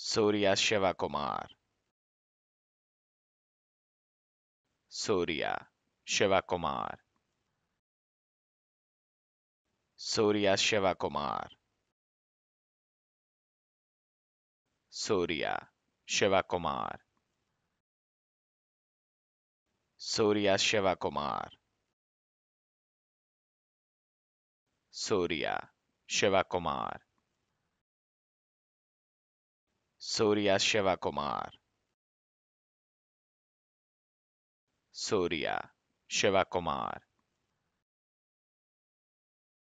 Surya Shiva Kumar. Surya Shiva Kumar. Surya Shiva Kumar. Surya Shiva Kumar. Surya Shiva Kumar. Surya Shiva Kumar. Surya Shivakumar. Surya Shivakumar.